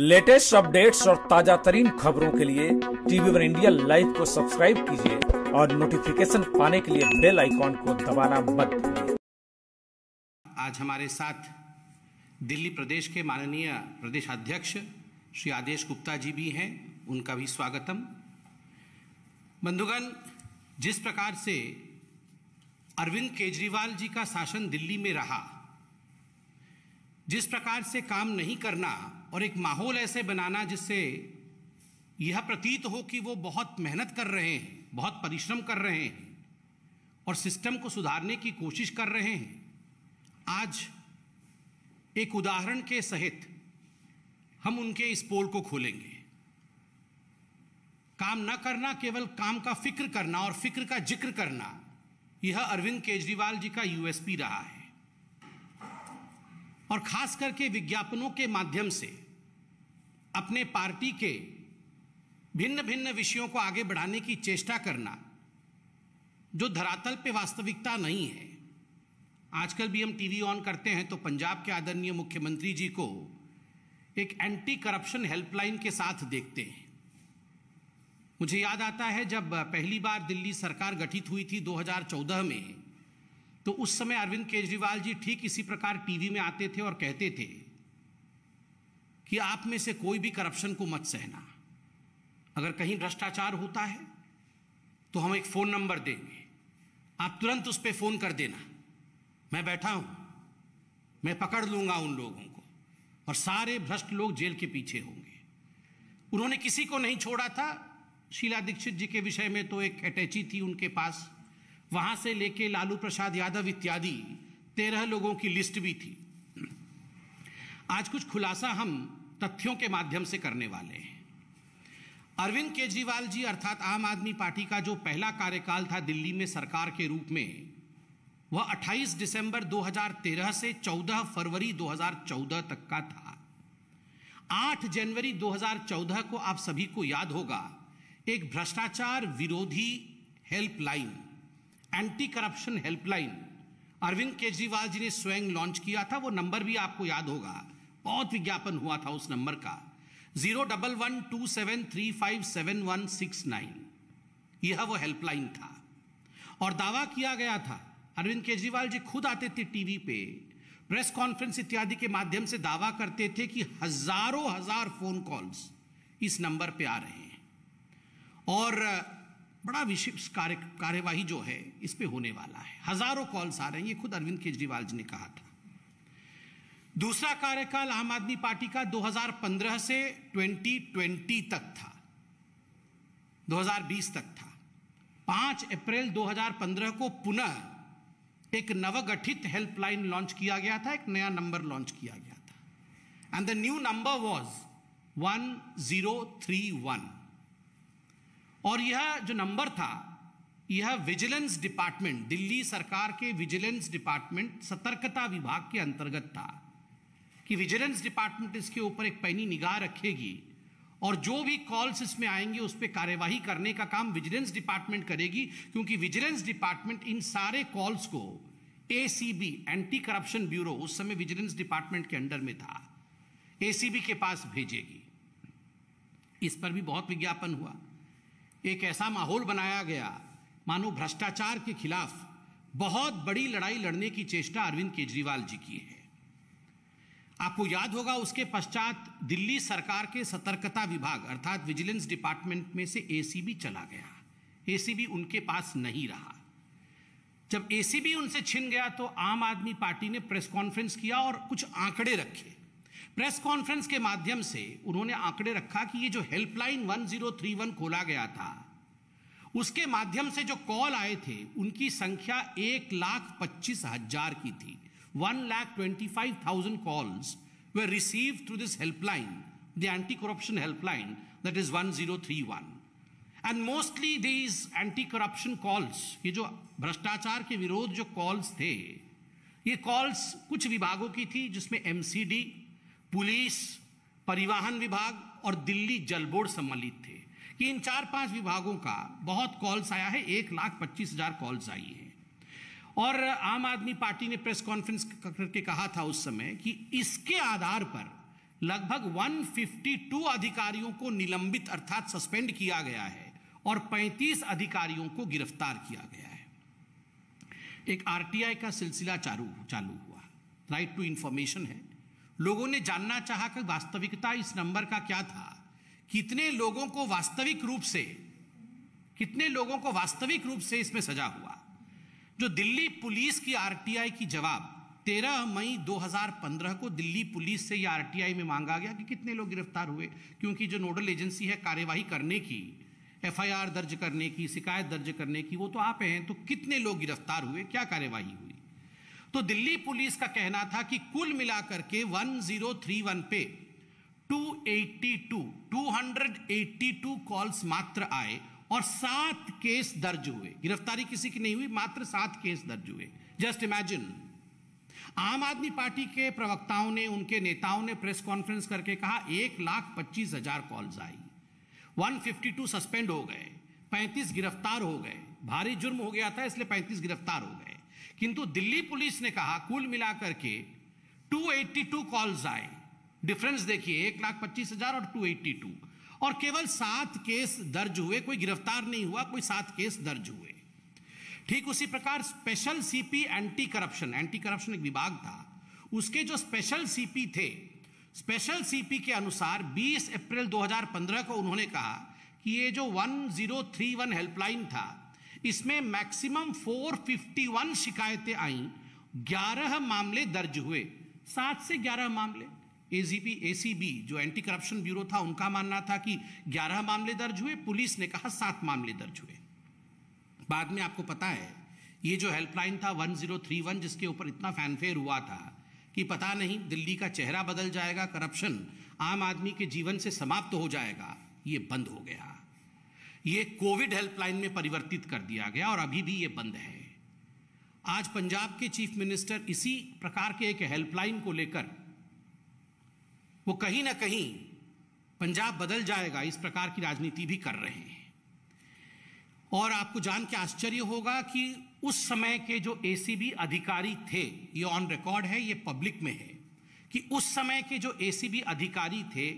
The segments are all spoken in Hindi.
लेटेस्ट अपडेट्स और ताजा तरीन खबरों के लिए टीवी वन इंडिया लाइव को सब्सक्राइब कीजिए और नोटिफिकेशन पाने के लिए बेल आइकॉन को दबाना मत आज हमारे साथ दिल्ली प्रदेश के माननीय प्रदेश अध्यक्ष श्री आदेश गुप्ता जी भी हैं उनका भी स्वागतम बंधुगण जिस प्रकार से अरविंद केजरीवाल जी का शासन दिल्ली में रहा जिस प्रकार से काम नहीं करना और एक माहौल ऐसे बनाना जिससे यह प्रतीत हो कि वो बहुत मेहनत कर रहे हैं बहुत परिश्रम कर रहे हैं और सिस्टम को सुधारने की कोशिश कर रहे हैं आज एक उदाहरण के सहित हम उनके इस पोल को खोलेंगे काम न करना केवल काम का फिक्र करना और फिक्र का जिक्र करना यह अरविंद केजरीवाल जी का यूएसपी रहा है और खास करके विज्ञापनों के माध्यम से अपने पार्टी के भिन्न भिन्न विषयों को आगे बढ़ाने की चेष्टा करना जो धरातल पे वास्तविकता नहीं है आजकल भी हम टीवी ऑन करते हैं तो पंजाब के आदरणीय मुख्यमंत्री जी को एक एंटी करप्शन हेल्पलाइन के साथ देखते हैं मुझे याद आता है जब पहली बार दिल्ली सरकार गठित हुई थी 2014 में तो उस समय अरविंद केजरीवाल जी ठीक इसी प्रकार टीवी में आते थे और कहते थे कि आप में से कोई भी करप्शन को मत सहना अगर कहीं भ्रष्टाचार होता है तो हम एक फ़ोन नंबर देंगे आप तुरंत उस पर फ़ोन कर देना मैं बैठा हूं मैं पकड़ लूंगा उन लोगों को और सारे भ्रष्ट लोग जेल के पीछे होंगे उन्होंने किसी को नहीं छोड़ा था शीला दीक्षित जी के विषय में तो एक अटैची थी उनके पास वहां से लेके लालू प्रसाद यादव इत्यादि तेरह लोगों की लिस्ट भी थी आज कुछ खुलासा हम तथ्यों के माध्यम से करने वाले हैं अरविंद केजरीवाल जी अर्थात आम आदमी पार्टी का जो पहला कार्यकाल था दिल्ली में सरकार के रूप में वह 28 दिसंबर 2013 से 14 फरवरी 2014 तक का था 8 जनवरी 2014 को आप सभी को याद होगा एक भ्रष्टाचार विरोधी helpline anti corruption helpline Arvind Kejriwal ji ने स्वयं लॉन्च किया था वो नंबर भी आपको याद होगा बहुत विज्ञापन हुआ था उस नंबर का zero double one two seven three five seven one six nine यह वो हेल्पलाइन था और दावा किया गया था अरविंद केजरीवाल जी खुद आते थे टीवी पे प्रेस कॉन्फ्रेंस इत्यादि के माध्यम से दावा करते थे कि हजारों हजार फोन कॉल्स इस नंबर पे आ रहे हैं और बड़ा विशेष कार्य कार्यवाही जो है इस पर होने वाला है हजारों कॉल्स आ रहे हैं ये खुद अरविंद केजरीवाल जी ने कहा था दूसरा कार्यकाल आम आदमी पार्टी का 2015 से 2020 तक था 2020 तक था 5 अप्रैल 2015 को पुनः एक नवगठित हेल्पलाइन लॉन्च किया गया था एक नया नंबर लॉन्च किया गया था and the new number was one और यह जो नंबर था यह विजिलेंस डिपार्टमेंट दिल्ली सरकार के विजिलेंस डिपार्टमेंट सतर्कता विभाग के अंतर्गत था कि विजिलेंस डिपार्टमेंट इसके ऊपर एक पैनी निगाह रखेगी और जो भी कॉल्स इसमें आएंगे उस पर कार्यवाही करने का काम विजिलेंस डिपार्टमेंट करेगी क्योंकि विजिलेंस डिपार्टमेंट इन सारे कॉल्स को ए एंटी करप्शन ब्यूरो उस समय विजिलेंस डिपार्टमेंट के अंडर में था एसीबी के पास भेजेगी इस पर भी बहुत विज्ञापन हुआ एक ऐसा माहौल बनाया गया मानो भ्रष्टाचार के खिलाफ बहुत बड़ी लड़ाई लड़ने की चेष्टा अरविंद केजरीवाल जी की है आपको याद होगा उसके पश्चात दिल्ली सरकार के सतर्कता विभाग अर्थात विजिलेंस डिपार्टमेंट में से एसीबी चला गया एसीबी उनके पास नहीं रहा जब एसीबी उनसे छिन गया तो आम आदमी पार्टी ने प्रेस कॉन्फ्रेंस किया और कुछ आंकड़े रखे प्रेस कॉन्फ्रेंस के माध्यम से उन्होंने आंकड़े रखा कि ये जो हेल्पलाइन 1031 खोला गया था उसके माध्यम से जो कॉल आए थे उनकी संख्या एक लाख पच्चीस हजार की थी one lakh twenty five thousand calls we receive through this helpline the anti corruption helpline that is one zero three one and mostly these anti corruption calls ये जो भ्रष्टाचार के विरोध जो कॉल्स थे ये कॉल्स कुछ विभागों की थी जिसमें एमसीडी पुलिस परिवहन विभाग और दिल्ली जल बोर्ड सम्मिलित थे कि इन चार पांच विभागों का बहुत कॉल्स आया है एक लाख पच्चीस हजार कॉल्स आई है और आम आदमी पार्टी ने प्रेस कॉन्फ्रेंस करके कहा था उस समय कि इसके आधार पर लगभग 152 अधिकारियों को निलंबित अर्थात सस्पेंड किया गया है और 35 अधिकारियों को गिरफ्तार किया गया है एक आरटीआई का सिलसिला चालू चालू हुआ राइट टू इंफॉर्मेशन है लोगों ने जानना चाहा कि वास्तविकता इस नंबर का क्या था कितने लोगों को वास्तविक रूप से कितने लोगों को वास्तविक रूप से इसमें सजा हुआ जो दिल्ली पुलिस की आरटीआई की जवाब 13 मई 2015 को दिल्ली पुलिस से या आरटीआई में मांगा गया कि कितने लोग गिरफ्तार हुए क्योंकि जो नोडल एजेंसी है कार्यवाही करने की एफआईआर दर्ज करने की शिकायत दर्ज करने की वो तो आप हैं तो कितने लोग गिरफ्तार हुए क्या कार्यवाही हुई तो दिल्ली पुलिस का कहना था कि कुल मिलाकर के 1031 पे 282 282 कॉल्स मात्र आए और सात केस दर्ज हुए गिरफ्तारी किसी की नहीं हुई मात्र सात केस दर्ज हुए जस्ट इमेजिन आम आदमी पार्टी के प्रवक्ताओं ने उनके नेताओं ने प्रेस कॉन्फ्रेंस करके कहा एक लाख पच्चीस हजार कॉल्स आई 152 सस्पेंड हो गए 35 गिरफ्तार हो गए भारी जुर्म हो गया था इसलिए 35 गिरफ्तार हो गए किंतु दिल्ली पुलिस ने कहा कुल मिलाकर के 282 कॉल्स आए डिफरेंस देखिए एक लाख पच्चीस हजार और 282 और केवल सात केस दर्ज हुए कोई गिरफ्तार नहीं हुआ कोई सात केस दर्ज हुए ठीक उसी प्रकार special CP anti corruption anti corruption एक विभाग था उसके जो स्पेशल सीपी थे स्पेशल सीपी के अनुसार 20 अप्रैल 2015 को उन्होंने कहा कि ये जो 1031 हेल्पलाइन था इसमें मैक्सिमम 451 शिकायतें आई 11 मामले दर्ज हुए सात से 11 मामले एजीबी एसीबी जो एंटी करप्शन ब्यूरो था उनका मानना था कि 11 मामले दर्ज हुए पुलिस ने कहा सात मामले दर्ज हुए बाद में आपको पता है ये जो हेल्पलाइन था 1031 जिसके ऊपर इतना फैनफेयर हुआ था कि पता नहीं दिल्ली का चेहरा बदल जाएगा करप्शन आम आदमी के जीवन से समाप्त तो हो जाएगा ये बंद हो गया ये कोविड हेल्पलाइन में परिवर्तित कर दिया गया और अभी भी ये बंद है आज पंजाब के चीफ मिनिस्टर इसी प्रकार के एक हेल्पलाइन को लेकर वो कहीं ना कहीं पंजाब बदल जाएगा इस प्रकार की राजनीति भी कर रहे हैं और आपको जान के आश्चर्य होगा कि उस समय के जो एसीबी अधिकारी थे ये ऑन रिकॉर्ड है ये पब्लिक में है कि उस समय के जो एसीबी अधिकारी थे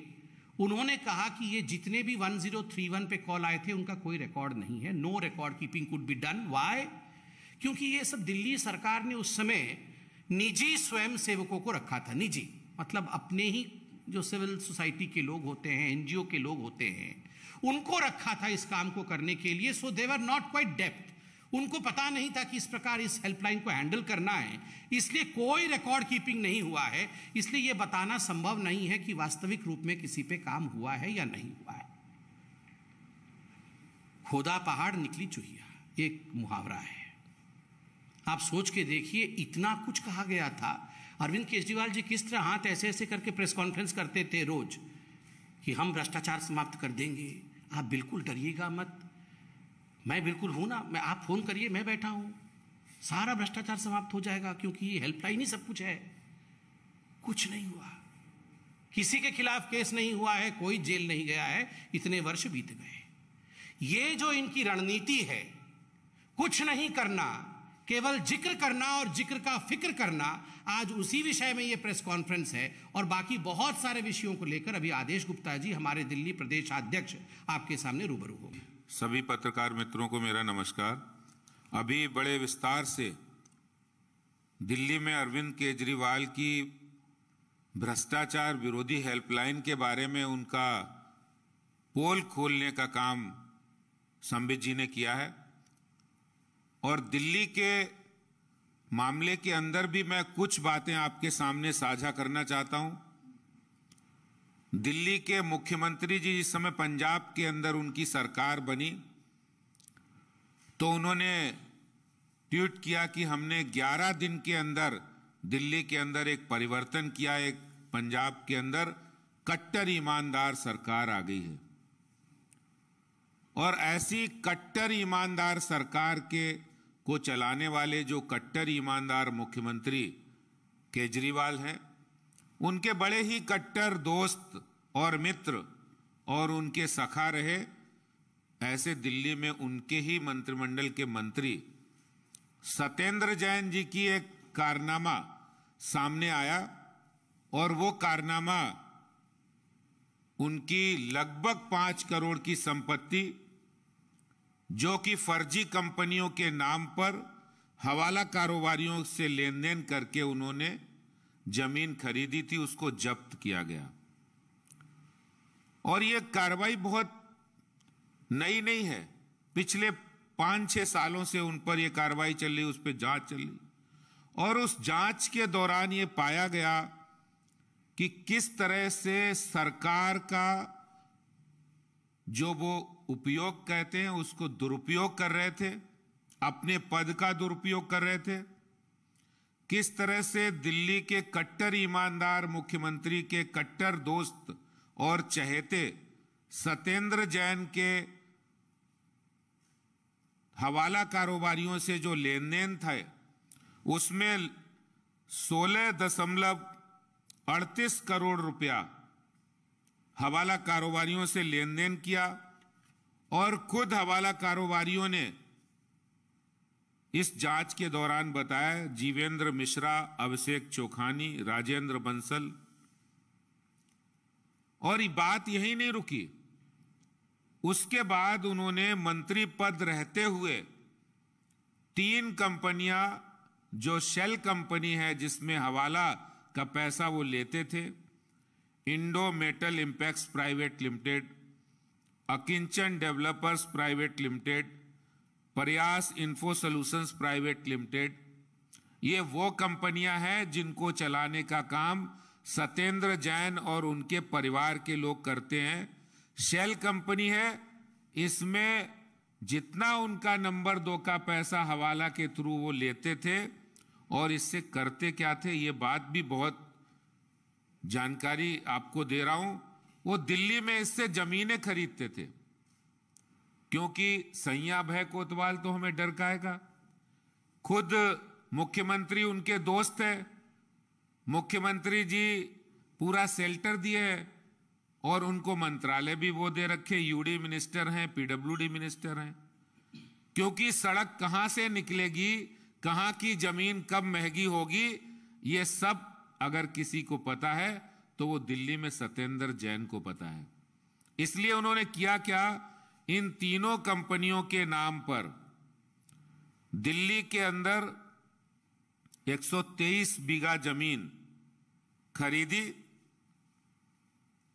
उन्होंने कहा कि ये जितने भी 1031 पे कॉल आए थे उनका कोई रिकॉर्ड नहीं है no record keeping could be done why क्योंकि ये सब दिल्ली सरकार ने उस समय निजी स्वयं सेवकों को रखा था निजी मतलब अपने ही जो सिविल सोसाइटी के लोग होते हैं एनजीओ के लोग होते हैं उनको रखा था इस काम को करने के लिए so they were not quite depth उनको पता नहीं था कि इस प्रकार इस हेल्पलाइन को हैंडल करना है इसलिए कोई रिकॉर्ड कीपिंग नहीं हुआ है इसलिए यह बताना संभव नहीं है कि वास्तविक रूप में किसी पे काम हुआ है या नहीं हुआ है खोदा पहाड़ निकली चुहिया एक मुहावरा है आप सोच के देखिए इतना कुछ कहा गया था अरविंद केजरीवाल जी किस तरह हाथ ऐसे ऐसे करके प्रेस कॉन्फ्रेंस करते थे रोज कि हम भ्रष्टाचार समाप्त कर देंगे आप बिल्कुल डरिएगा मत मैं बिल्कुल हूं ना मैं आप फ़ोन करिए मैं बैठा हूँ सारा भ्रष्टाचार समाप्त हो जाएगा क्योंकि ये हेल्पलाइन ही सब कुछ है कुछ नहीं हुआ किसी के खिलाफ केस नहीं हुआ है कोई जेल नहीं गया है इतने वर्ष बीत गए ये जो इनकी रणनीति है कुछ नहीं करना केवल जिक्र करना और जिक्र का फिक्र करना आज उसी विषय में ये प्रेस कॉन्फ्रेंस है और बाकी बहुत सारे विषयों को लेकर अभी आदेश गुप्ता जी हमारे दिल्ली प्रदेश अध्यक्ष आपके सामने रूबरू होंगे सभी पत्रकार मित्रों को मेरा नमस्कार अभी बड़े विस्तार से दिल्ली में अरविंद केजरीवाल की भ्रष्टाचार विरोधी हेल्पलाइन के बारे में उनका पोल खोलने का काम संबित जी ने किया है और दिल्ली के मामले के अंदर भी मैं कुछ बातें आपके सामने साझा करना चाहता हूं दिल्ली के मुख्यमंत्री जी जिस समय पंजाब के अंदर उनकी सरकार बनी तो उन्होंने ट्वीट किया कि हमने 11 दिन के अंदर दिल्ली के अंदर एक परिवर्तन किया एक पंजाब के अंदर कट्टर ईमानदार सरकार आ गई है और ऐसी कट्टर ईमानदार सरकार के को चलाने वाले जो कट्टर ईमानदार मुख्यमंत्री केजरीवाल हैं उनके बड़े ही कट्टर दोस्त और मित्र और उनके सखा रहे ऐसे दिल्ली में उनके ही मंत्रिमंडल के मंत्री सत्येंद्र जैन जी की एक कारनामा सामने आया और वो कारनामा उनकी लगभग पांच करोड़ की संपत्ति जो कि फर्जी कंपनियों के नाम पर हवाला कारोबारियों से लेन देन करके उन्होंने जमीन खरीदी थी उसको जब्त किया गया और यह कार्रवाई बहुत नई नहीं है पिछले पांच छह सालों से उन पर यह कार्रवाई चल रही उस पर जांच चल रही और उस जांच के दौरान यह पाया गया कि किस तरह से सरकार का जो वो उपयोग कहते हैं उसको दुरुपयोग कर रहे थे अपने पद का दुरुपयोग कर रहे थे किस तरह से दिल्ली के कट्टर ईमानदार मुख्यमंत्री के कट्टर दोस्त और चहेते सत्येंद्र जैन के हवाला कारोबारियों से जो लेन देन था उसमें सोलह दशमलव अड़तीस करोड़ रुपया हवाला कारोबारियों से लेन देन किया और खुद हवाला कारोबारियों ने इस जांच के दौरान बताया जीवेंद्र मिश्रा अभिषेक चौखानी राजेंद्र बंसल और बात यही नहीं रुकी उसके बाद उन्होंने मंत्री पद रहते हुए तीन कंपनियां जो शेल कंपनी है जिसमें हवाला का पैसा वो लेते थे Indo Metal Impex private limited Akinchan developers private limited Prayas info solutions private limited ये वो कंपनियां हैं जिनको चलाने का काम सत्येंद्र जैन और उनके परिवार के लोग करते हैं शेल कंपनी है इसमें जितना उनका नंबर दो का पैसा हवाला के थ्रू वो लेते थे और इससे करते क्या थे ये बात भी बहुत जानकारी आपको दे रहा हूं वो दिल्ली में इससे ज़मीनें खरीदते थे क्योंकि संया भय कोतवाल तो हमें डर काएगा खुद मुख्यमंत्री उनके दोस्त है मुख्यमंत्री जी पूरा सेल्टर दिए है और उनको मंत्रालय भी वो दे रखे यूडी मिनिस्टर हैं पीडब्ल्यूडी मिनिस्टर हैं क्योंकि सड़क कहां से निकलेगी कहां की जमीन कब महंगी होगी ये सब अगर किसी को पता है तो वो दिल्ली में सत्येंद्र जैन को पता है इसलिए उन्होंने किया क्या इन तीनों कंपनियों के नाम पर दिल्ली के अंदर 123 बीघा जमीन खरीदी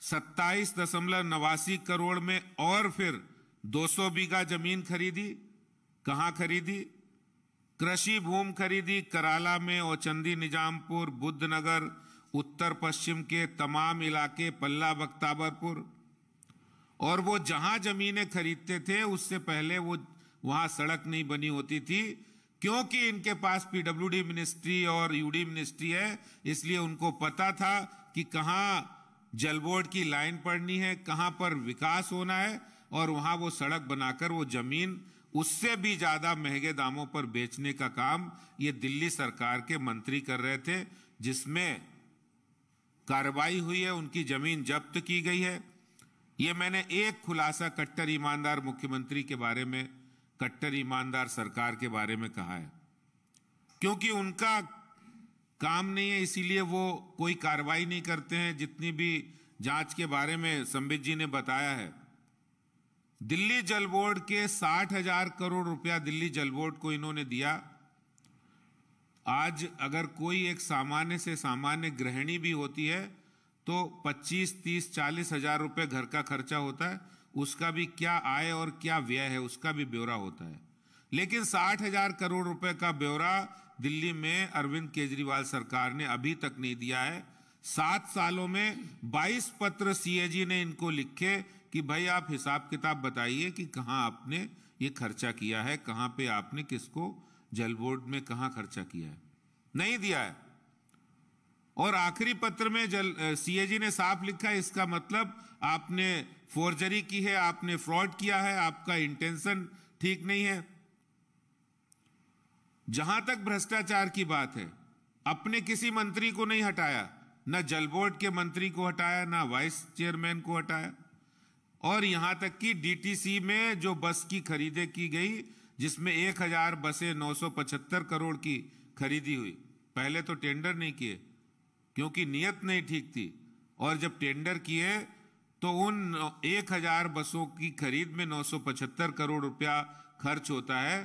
सत्ताईस दशमलव नवासी करोड़ में और फिर 200 बीघा जमीन खरीदी कहाँ खरीदी कृषि भूमि खरीदी कराला में और चंदी निजामपुर बुद्धनगर उत्तर पश्चिम के तमाम इलाके पल्ला बख्ताबरपुर और वो जहां जमीनें खरीदते थे उससे पहले वो वहां सड़क नहीं बनी होती थी क्योंकि इनके पास पीडब्ल्यूडी मिनिस्ट्री और यूडी मिनिस्ट्री है इसलिए उनको पता था कि कहाँ जल बोर्ड की लाइन पड़नी है कहाँ पर विकास होना है और वहाँ वो सड़क बनाकर वो जमीन उससे भी ज़्यादा महंगे दामों पर बेचने का काम ये दिल्ली सरकार के मंत्री कर रहे थे जिसमें कार्रवाई हुई है उनकी ज़मीन जब्त की गई है ये मैंने एक खुलासा कट्टर ईमानदार मुख्यमंत्री के बारे में कट्टर ईमानदार सरकार के बारे में कहा है क्योंकि उनका काम नहीं है इसीलिए वो कोई कार्रवाई नहीं करते हैं जितनी भी जांच के बारे में संबित जी ने बताया है दिल्ली जल बोर्ड के साठ हजार करोड़ रुपया दिल्ली जल बोर्ड को इन्होंने दिया आज अगर कोई एक सामान्य से सामान्य गृहिणी भी होती है तो 25, 30, चालीस हजार रुपये घर का खर्चा होता है उसका भी क्या आय और क्या व्यय है उसका भी ब्यौरा होता है लेकिन साठ हजार करोड़ रुपए का ब्यौरा दिल्ली में अरविंद केजरीवाल सरकार ने अभी तक नहीं दिया है सात सालों में 22 पत्र सीएजी ने इनको लिखे कि भाई आप हिसाब किताब बताइए कि कहाँ आपने ये खर्चा किया है कहाँ पे आपने किसको जल बोर्ड में कहाँ खर्चा किया है नहीं दिया है और आखिरी पत्र में जल सीएजी ने साफ लिखा है इसका मतलब आपने फोर्जरी की है आपने फ्रॉड किया है आपका इंटेंशन ठीक नहीं है जहां तक भ्रष्टाचार की बात है अपने किसी मंत्री को नहीं हटाया ना जल बोर्ड के मंत्री को हटाया ना वाइस चेयरमैन को हटाया और यहां तक कि डीटीसी में जो बस की खरीदे की गई जिसमें 1000 बसें 975 करोड़ की खरीदी हुई पहले तो टेंडर नहीं किए क्योंकि नियत नहीं ठीक थी और जब टेंडर किए तो उन एक हजार बसों की खरीद में 975 करोड़ रुपया खर्च होता है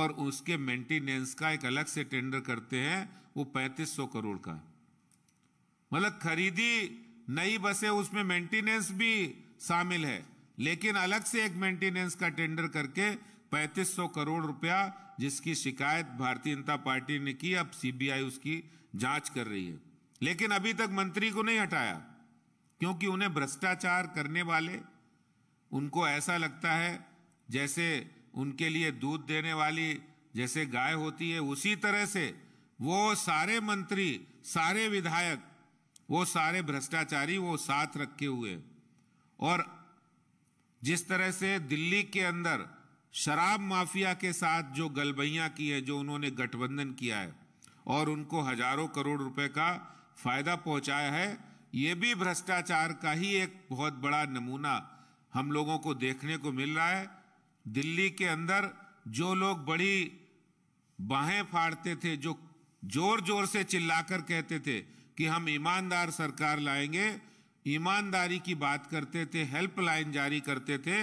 और उसके मेंटेनेंस का एक अलग से टेंडर करते हैं वो पैंतीस करोड़ का मतलब खरीदी नई बसें उसमें मेंटेनेंस भी शामिल है लेकिन अलग से एक मेंटेनेंस का टेंडर करके 3500 करोड़ रुपया जिसकी शिकायत भारतीय जनता पार्टी ने की अब सीबीआई उसकी जांच कर रही है लेकिन अभी तक मंत्री को नहीं हटाया क्योंकि उन्हें भ्रष्टाचार करने वाले उनको ऐसा लगता है जैसे उनके लिए दूध देने वाली जैसे गाय होती है उसी तरह से वो सारे मंत्री सारे विधायक वो सारे भ्रष्टाचारी वो साथ रखे हुए और जिस तरह से दिल्ली के अंदर शराब माफिया के साथ जो गलबैया की है जो उन्होंने गठबंधन किया है और उनको हजारों करोड़ रुपए का फायदा पहुंचाया है ये भी भ्रष्टाचार का ही एक बहुत बड़ा नमूना हम लोगों को देखने को मिल रहा है दिल्ली के अंदर जो लोग बड़ी बाहें फाड़ते थे जो जोर जोर से चिल्लाकर कहते थे कि हम ईमानदार सरकार लाएंगे ईमानदारी की बात करते थे हेल्पलाइन जारी करते थे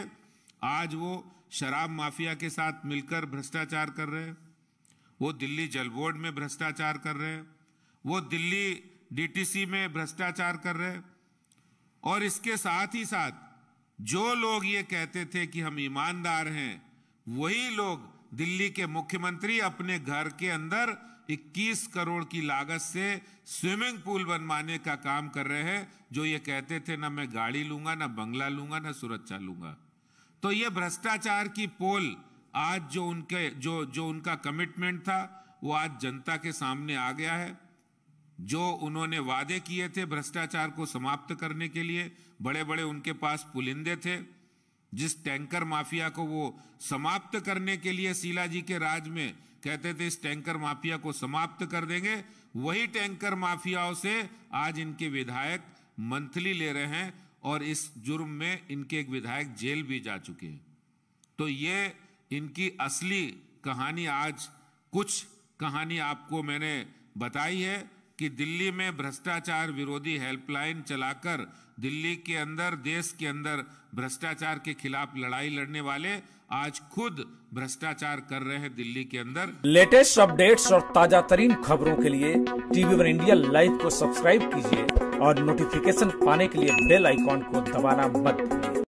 आज वो शराब माफिया के साथ मिलकर भ्रष्टाचार कर रहे हैं वो दिल्ली जल बोर्ड में भ्रष्टाचार कर रहे हैं वो दिल्ली डीटीसी में भ्रष्टाचार कर रहे और इसके साथ ही साथ जो लोग ये कहते थे कि हम ईमानदार हैं वही लोग दिल्ली के मुख्यमंत्री अपने घर के अंदर 21 करोड़ की लागत से स्विमिंग पूल बनवाने का काम कर रहे हैं जो ये कहते थे ना मैं गाड़ी लूंगा ना बंगला लूंगा ना सुरक्षा लूंगा तो ये भ्रष्टाचार की पोल आज जो उनके जो जो उनका कमिटमेंट था वो आज जनता के सामने आ गया है जो उन्होंने वादे किए थे भ्रष्टाचार को समाप्त करने के लिए बड़े बड़े उनके पास पुलिंदे थे जिस टैंकर माफिया को वो समाप्त करने के लिए शीला जी के राज में कहते थे इस टैंकर माफिया को समाप्त कर देंगे वही टैंकर माफियाओं से आज इनके विधायक मंथली ले रहे हैं और इस जुर्म में इनके एक विधायक जेल भी जा चुके हैं तो ये इनकी असली कहानी आज कुछ कहानी आपको मैंने बताई है कि दिल्ली में भ्रष्टाचार विरोधी हेल्पलाइन चलाकर दिल्ली के अंदर देश के अंदर भ्रष्टाचार के खिलाफ लड़ाई लड़ने वाले आज खुद भ्रष्टाचार कर रहे हैं दिल्ली के अंदर लेटेस्ट अपडेट्स और ताजा तरीन खबरों के लिए टीवी वन इंडिया लाइव को सब्सक्राइब कीजिए और नोटिफिकेशन पाने के लिए बेल आइकॉन को दबाना मत भूलिए